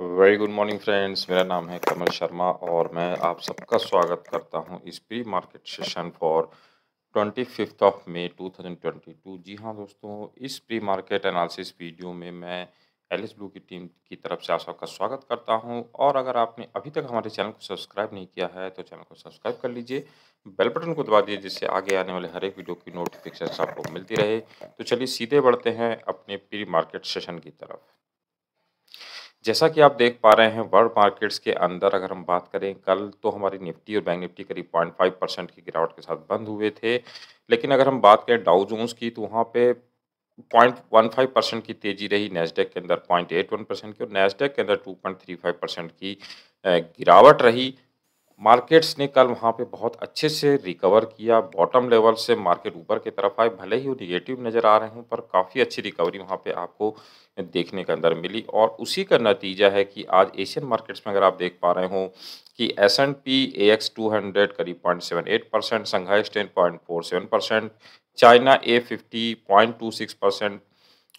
Very good morning friends मेरा नाम है कमल शर्मा और मैं आप सबका स्वागत करता हूं इस pre market session for twenty fifth of May two thousand twenty two जी हां दोस्तों इस प्री मार्केट एनालिसिस वीडियो में मैं एल एस ब्लू की टीम की तरफ से आप सबका स्वागत करता हूं और अगर आपने अभी तक हमारे चैनल को सब्सक्राइब नहीं किया है तो चैनल को सब्सक्राइब कर लीजिए बेल बटन को दबा दीजिए जिससे आगे आने वाले हर एक वीडियो की नोटिफिकेशन आपको मिलती रहे तो चलिए सीधे बढ़ते हैं अपने प्री मार्केट सेशन की तरफ जैसा कि आप देख पा रहे हैं वर्ल्ड मार्केट्स के अंदर अगर हम बात करें कल तो हमारी निफ्टी और बैंक निफ्टी करीब पॉइंट फाइव परसेंट की गिरावट के साथ बंद हुए थे लेकिन अगर हम बात करें डाउ जोन्स की तो वहाँ पे पॉइंट वन फाइव परसेंट की तेजी रही नेस्डेक के अंदर पॉइंट एट वन परसेंट की और नेस्डेक के अंदर two point three five percent की गिरावट रही मार्केट्स ने कल वहाँ पे बहुत अच्छे से रिकवर किया बॉटम लेवल से मार्केट ऊपर की तरफ आए भले ही वो निगेटिव नज़र आ रहे हों पर काफ़ी अच्छी रिकवरी वहाँ पे आपको देखने के अंदर मिली और उसी का नतीजा है कि आज एशियन मार्केट्स में अगर आप देख पा रहे हो कि S and P A X two hundred करीब point seven eight percent Shanghai स्टेन point four seven percent China A fifty point two six percent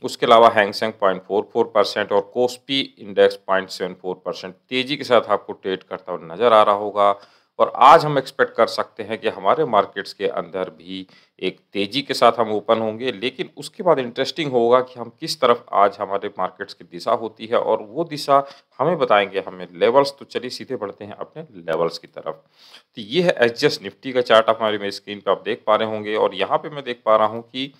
उसके अलावा Hang Seng point four four percent और KOSPI index point seven four percent तेज़ी के साथ आपको trade करता हुआ नज़र आ रहा होगा और आज हम एक्सपेक्ट कर सकते हैं कि हमारे मार्केट्स के अंदर भी एक तेज़ी के साथ हम ओपन होंगे लेकिन उसके बाद इंटरेस्टिंग होगा कि हम किस तरफ आज हमारे मार्केट्स की दिशा होती है और वो दिशा हमें बताएंगे हमें लेवल्स तो चलिए सीधे बढ़ते हैं अपने लेवल्स की तरफ तो ये है एच निफ्टी का चार्ट हमारे हमारे स्क्रीन पर आप देख पा रहे होंगे और यहाँ पर मैं देख पा रहा हूँ कि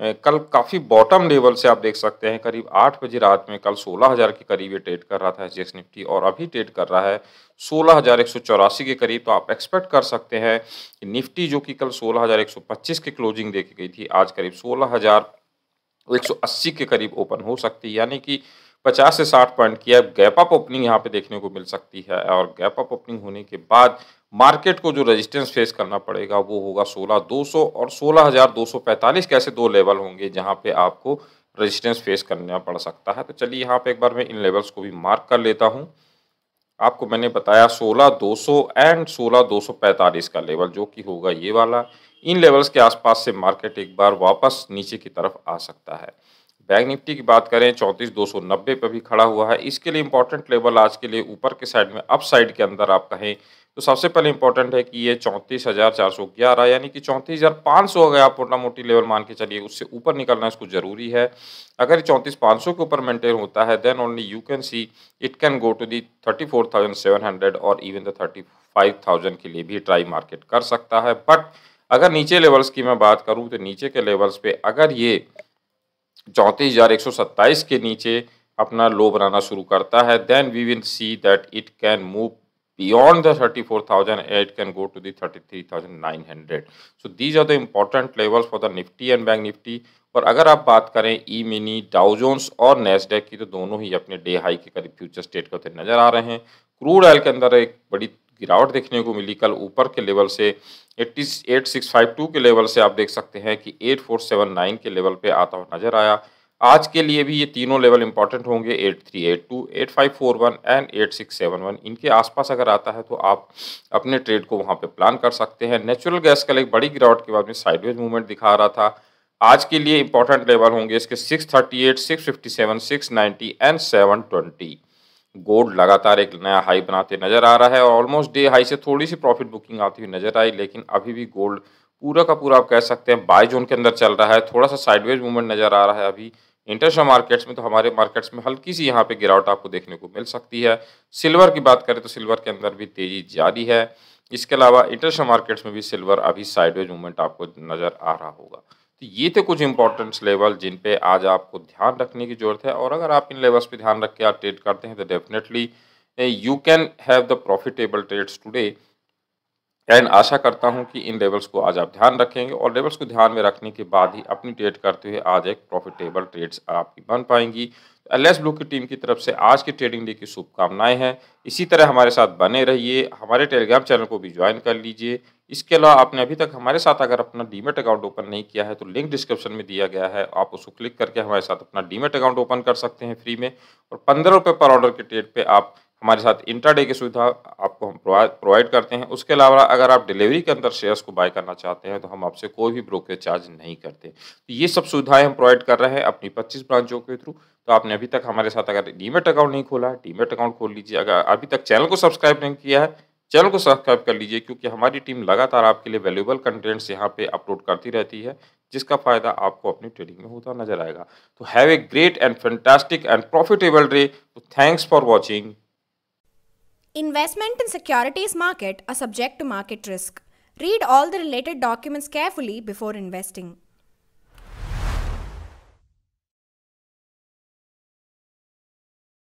कल काफ़ी बॉटम लेवल से आप देख सकते हैं करीब आठ बजे रात में कल सोलह हज़ार के करीब ये ट्रेड कर रहा था एच निफ्टी और अभी ट्रेड कर रहा है सोलह हज़ार एक सौ चौरासी के करीब तो आप एक्सपेक्ट कर सकते हैं कि निफ्टी जो कि कल सोलह हज़ार एक सौ पच्चीस की क्लोजिंग देखी गई थी आज करीब सोलह हज़ार एक सौ अस्सी के करीब ओपन हो सकती है यानी कि पचास से साठ पॉइंट की गैप अप ओपनिंग यहाँ पे देखने को मिल सकती है और गैप अप ओपनिंग होने के बाद मार्केट को जो रेजिस्टेंस फेस करना पड़ेगा वो होगा 16200 और 16245 कैसे दो लेवल होंगे जहाँ पे आपको रेजिस्टेंस फेस करना पड़ सकता है तो चलिए यहाँ पे एक बार मैं इन लेवल्स को भी मार्क कर लेता हूँ आपको मैंने बताया 16200 एंड 16245 का लेवल जो कि होगा ये वाला इन लेवल्स के आसपास से मार्केट एक बार वापस नीचे की तरफ आ सकता है बैंक निफ्टी की बात करें चौंतीस दो सौ नब्बे पर भी खड़ा हुआ है इसके लिए इंपॉर्टेंट लेवल आज के लिए ऊपर के साइड में अप साइड के अंदर आप कहें तो सबसे पहले इंपॉर्टेंट है कि ये चौंतीस हज़ार चार सौ ग्यारह यानी कि चौंतीस हज़ार पाँच सौ अगर आप मोटा मोटी लेवल मान के चलिए उससे ऊपर निकलना इसको ज़रूरी है अगर चौंतीस पाँच सौ के ऊपर मेंटेन होता है then only you can see it can go to the thirty four thousand seven hundred और even the thirty five thousand के लिए भी ट्राई मार्केट कर सकता है बट अगर नीचे लेवल्स की मैं बात करूँ तो नीचे के लेवल्स पर अगर ये चौंतीस हज़ार एक सौ सत्ताईस के नीचे अपना लो बनाना शुरू करता है then we will see that it can move beyond the thirty four thousand can go to the thirty three thousand nine hundred so these are the important levels for the Nifty and bank Nifty और अगर आप बात करें E mini Dow Jones और Nasdaq की तो दोनों ही अपने डे हाई के करीब फ्यूचर स्टेट करते नजर आ रहे हैं क्रूड ऑयल के अंदर एक बड़ी गिरावट देखने को मिली कल ऊपर के लेवल से eighty eight six five two के लेवल से आप देख सकते हैं कि एट फोर सेवन नाइन के लेवल पे आता हुआ नजर आया आज के लिए भी ये तीनों लेवल इंपॉर्टेंट होंगे eight three eight two eight five four one and eight six seven one इनके आसपास अगर आता है तो आप अपने ट्रेड को वहाँ पे प्लान कर सकते हैं नेचुरल गैस कल एक बड़ी गिरावट के बाद में साइडवेज मूवमेंट दिखा रहा था आज के लिए इंपॉर्टेंट लेवल होंगे इसके six thirty eight six fifty seven six ninety and seven twenty gold लगातार एक नया हाई बनाते नजर आ रहा है और ऑलमोस्ट डे हाई से थोड़ी सी प्रॉफिट बुकिंग आती हुई नजर आई लेकिन अभी भी गोल्ड पूरा का पूरा आप कह सकते हैं बाय जोन के अंदर चल रहा है थोड़ा सा साइडवेज मूवमेंट नजर आ रहा है अभी इंटरनेशनल मार्केट्स में तो हमारे मार्केट्स में हल्की सी यहाँ पे गिरावट आपको देखने को मिल सकती है सिल्वर की बात करें तो सिल्वर के अंदर भी तेजी जारी है इसके अलावा इंटरनेशनल मार्केट्स में भी सिल्वर अभी साइडवेज मूवमेंट आपको नज़र आ रहा होगा तो ये थे कुछ इंपॉर्टेंट्स लेवल जिन पे आज आपको ध्यान रखने की ज़रूरत है और अगर आप इन लेवल्स पे ध्यान रख के आप ट्रेड करते हैं तो definitely you can have the profitable trades today and आशा करता हूँ कि इन लेवल्स को आज आप ध्यान रखेंगे और लेवल्स को ध्यान में रखने के बाद ही अपनी ट्रेड करते हुए आज एक प्रॉफिटेबल ट्रेड्स आपकी बन पाएंगी एल एस ब्लू की टीम की तरफ से आज की ट्रेडिंग डे की शुभकामनाएं हैं इसी तरह हमारे साथ बने रहिए हमारे टेलीग्राम चैनल को भी ज्वाइन कर लीजिए इसके अलावा आपने अभी तक हमारे साथ अगर अपना डीमेट अकाउंट ओपन नहीं किया है तो लिंक डिस्क्रिप्शन में दिया गया है आप उसको क्लिक करके हमारे साथ अपना डीमेट अकाउंट ओपन कर सकते हैं फ्री में और पंद्रह रुपये पर ऑर्डर के डेट पर आप हमारे साथ डे की सुविधा आपको हम प्रोवाइड करते हैं उसके अलावा अगर आप डिलीवरी के अंदर शेयर्स को बाय करना चाहते हैं तो हम आपसे कोई भी ब्रोकरेज चार्ज नहीं करते तो ये सब सुविधाएं हम प्रोवाइड कर रहे हैं अपनी 25 ब्रांचों के थ्रू तो आपने अभी तक हमारे साथ अगर डीमेट अकाउंट नहीं खोला है डीमेट अकाउंट खोल लीजिए अगर अभी तक चैनल को सब्सक्राइब नहीं किया है चैनल को सब्सक्राइब कर लीजिए क्योंकि हमारी टीम लगातार आपके लिए वैल्यूबल कंटेंट्स यहाँ पर अपलोड करती रहती है जिसका फ़ायदा आपको अपनी ट्रेडिंग में होता नजर आएगा तो have a great and fantastic and profitable day तो thanks for watching Investment in securities market are subject to market risk. Read all the related documents carefully before investing.